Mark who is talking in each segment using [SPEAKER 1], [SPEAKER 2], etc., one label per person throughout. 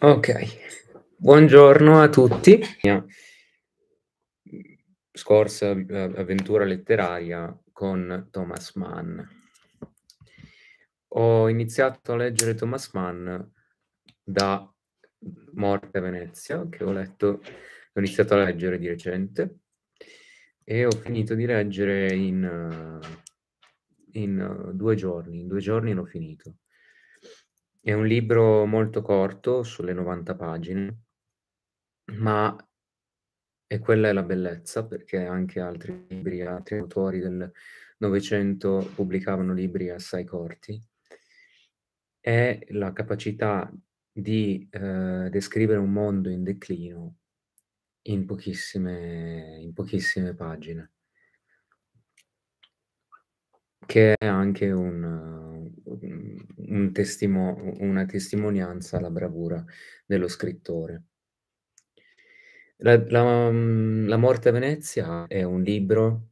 [SPEAKER 1] Ok, buongiorno a tutti. scorsa eh, avventura letteraria con Thomas Mann. Ho iniziato a leggere Thomas Mann da Morte a Venezia, che ho letto, ho iniziato a leggere di recente e ho finito di leggere in, eh, in eh, due giorni, in due giorni l'ho finito. È un libro molto corto, sulle 90 pagine, ma e quella è la bellezza, perché anche altri libri, altri autori del Novecento pubblicavano libri assai corti, è la capacità di eh, descrivere un mondo in declino in pochissime, in pochissime pagine, che è anche un, un testimo, una testimonianza alla bravura dello scrittore. La, la, mm, la, morte a Venezia è un libro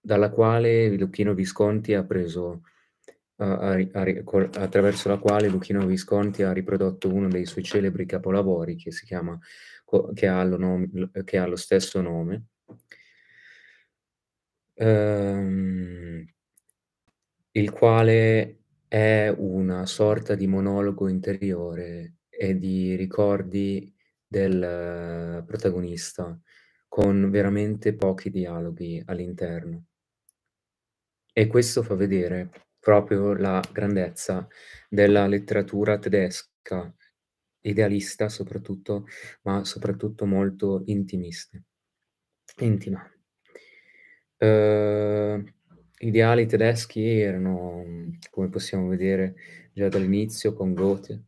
[SPEAKER 1] dalla quale Luchino Visconti ha preso, uh, a, a, attraverso la quale Luchino Visconti ha riprodotto uno dei suoi celebri capolavori che, si chiama, che, ha, lo, nome, che ha lo stesso nome. Um, il quale è una sorta di monologo interiore e di ricordi del eh, protagonista con veramente pochi dialoghi all'interno. E questo fa vedere proprio la grandezza della letteratura tedesca, idealista soprattutto, ma soprattutto molto intimista. Intima. Uh, ideali tedeschi erano, come possiamo vedere già dall'inizio, con Goethe.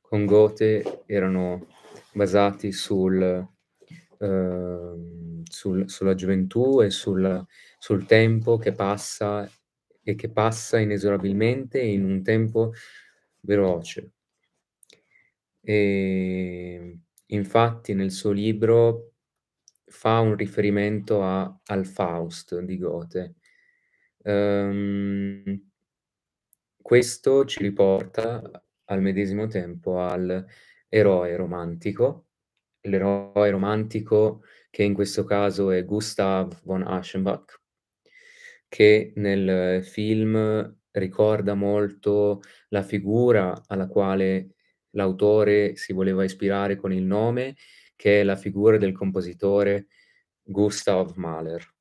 [SPEAKER 1] Con Goethe erano basati sul, eh, sul, sulla gioventù e sul, sul tempo che passa e che passa inesorabilmente in un tempo veloce. E infatti nel suo libro fa un riferimento a, al Faust di Goethe, Ehm, questo ci riporta al medesimo tempo all'eroe romantico, l'eroe romantico che in questo caso è Gustav von Aschenbach, che nel film ricorda molto la figura alla quale l'autore si voleva ispirare con il nome, che è la figura del compositore Gustav Mahler.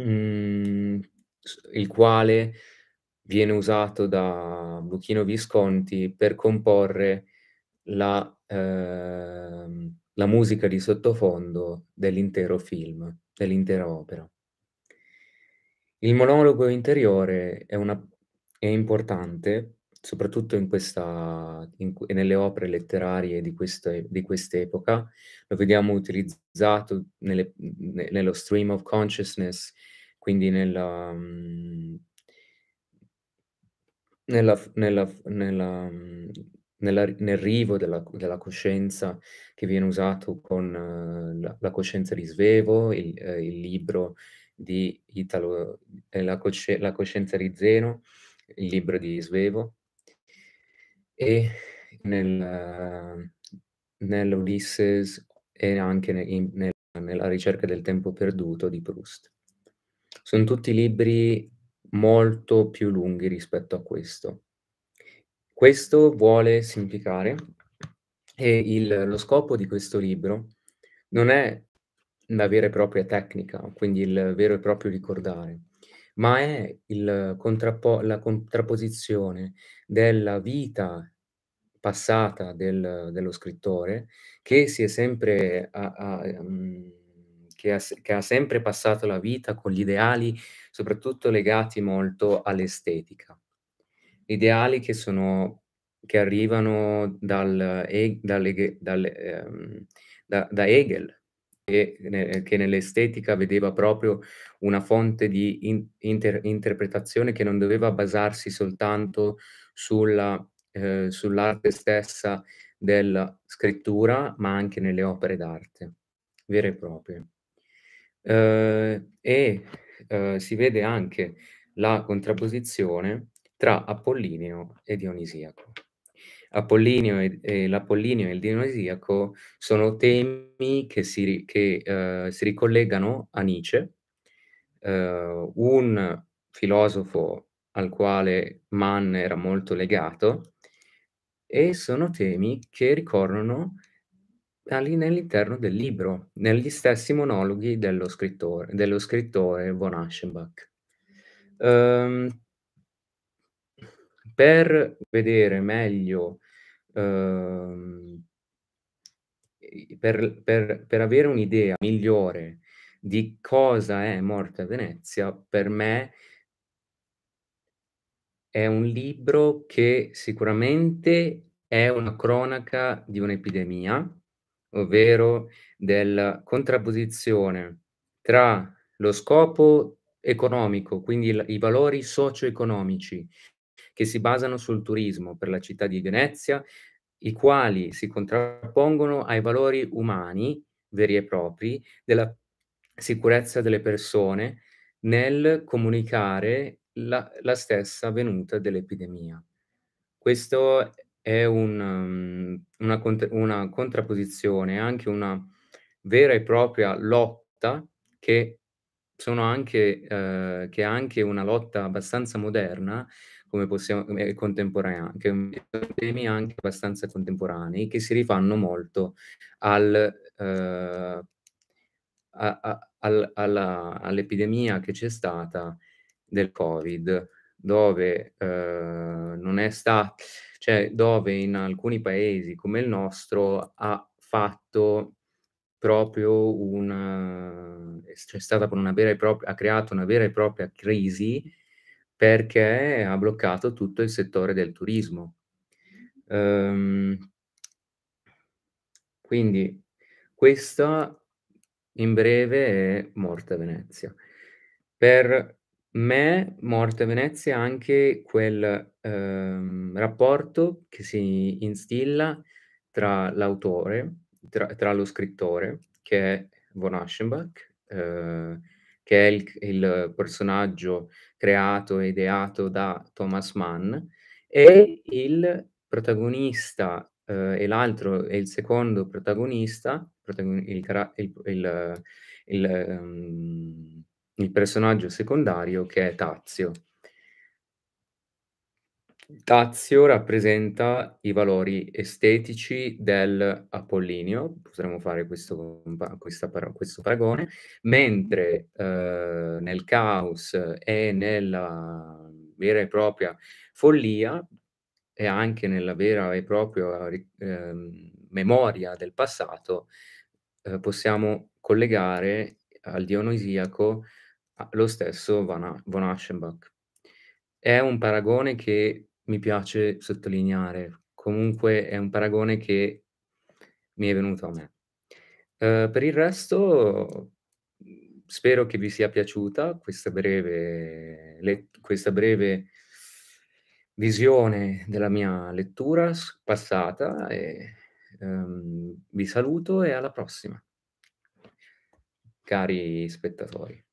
[SPEAKER 1] Mm, il quale viene usato da Buchino Visconti per comporre la, eh, la musica di sottofondo dell'intero film, dell'intera opera. Il monologo interiore è, una, è importante soprattutto in questa, in, nelle opere letterarie di, questo, di quest'epoca, lo vediamo utilizzato nelle, nello stream of consciousness quindi mhmm, nella, nella, nella, mhmm, nel rivo della, della, coscienza che viene usato con uh, la, la, coscienza di Svevo, il, eh, il libro di Italo, eh, la, cosci- la, coscienza di Zeno, il libro di Svevo, e nel, uh, ehm, nell'Ulysses e anche ne, in, nel, nella ricerca del tempo perduto di Proust sono tutti libri molto più lunghi rispetto a questo. Questo vuole semplificare e il, lo scopo di questo libro non è la vera e propria tecnica, quindi il vero e proprio ricordare, ma è contrappo- la contrapposizione della vita passata del, dello scrittore che si è sempre a, a, um, che ha, che ha sempre passato la vita con gli ideali, soprattutto legati molto all'estetica. Ideali che sono che arrivano dal, dal, dal, ehm, da, da, Hegel, che, che, nell'estetica vedeva proprio una fonte di in, inter, interpretazione che non doveva basarsi soltanto sulla, eh, sull'arte stessa della scrittura, ma anche nelle opere d'arte vere e proprie eh, e eh, si vede anche la contrapposizione tra Apollinio e Dionisiaco. Apollinio e, e l'Apollinio e il Dionisiaco sono temi che si, che, eh, si ricollegano a Nietzsche, ehm, un filosofo al quale Mann era molto legato, e sono temi che ricorrono all'interno del libro, negli stessi monologhi dello scrittore, dello scrittore von Aschenbach. Um, per vedere meglio, um, per, per, per avere un'idea migliore di cosa è Morte a Venezia, per me è un libro che sicuramente è una cronaca di un'epidemia, ovvero della contrapposizione tra lo scopo economico, quindi la, i valori socio-economici che si basano sul turismo per la città di Venezia, i quali si contrappongono ai valori umani veri e propri della sicurezza delle persone nel comunicare la, la stessa venuta dell'epidemia. Questo è un, ehm, una, una contrapposizione, anche una vera e propria lotta che, sono anche, eh, che è anche una lotta abbastanza moderna come possiamo, dire, contemporanea, che temi anche abbastanza contemporanei che si rifanno molto al, eh, a, a, al, alla, all'epidemia che c'è stata del Covid, dove eh, non è stata cioè dove in alcuni paesi come il nostro ha fatto proprio una, eh, c'è stata una vera e propria, ha creato una vera e propria crisi perché ha bloccato tutto il settore del turismo. Um, quindi questa in breve è morta Venezia. Per Me, Morte Venezia, anche quel ehm, rapporto che si instilla tra l'autore, tra, tra lo scrittore, che è von Aschenbach, eh, che è il, il, personaggio creato e ideato da Thomas Mann, e il protagonista eh, e l'altro e il secondo protagonista, protagon- il, il, il um, il personaggio secondario che è Tazio. Tazio rappresenta i valori estetici dell'Apollinio, potremmo fare questo, par- questo paragone, mentre eh, nel caos e nella vera e propria follia e anche nella vera e propria eh, memoria del passato eh, possiamo collegare al dionisiaco Ah, lo stesso von, von Aschenbach. È un paragone che mi piace sottolineare, comunque è un paragone che mi è venuto a me. Uh, per il resto spero che vi sia piaciuta questa breve, le, questa breve visione della mia lettura passata e um, vi saluto e alla prossima, cari spettatori.